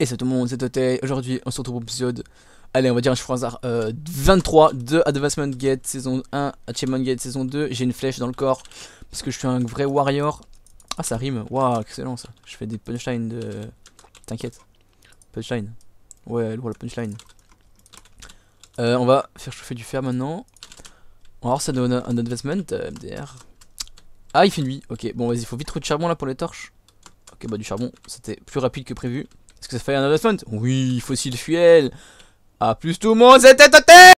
Et c'est tout le monde, c'est c'était Aujourd'hui, on se retrouve pour l'épisode, allez, on va dire un chiffre hasard, 23 euh, de Advancement Gate saison 1, Achievement Gate saison 2. J'ai une flèche dans le corps parce que je suis un vrai warrior. Ah, ça rime, waouh, excellent ça. Je fais des punchlines de. T'inquiète, punchline. Ouais, lourd la punchline. Euh, on va faire chauffer du fer maintenant. On va voir ça donne un advancement, euh, Ah, il fait nuit, ok. Bon, vas-y, il faut vite trouver du charbon là pour les torches. Ok, bah du charbon, c'était plus rapide que prévu. Est-ce que ça fait un investment Oui, fossile fuel. A plus tout le monde, c'était Toté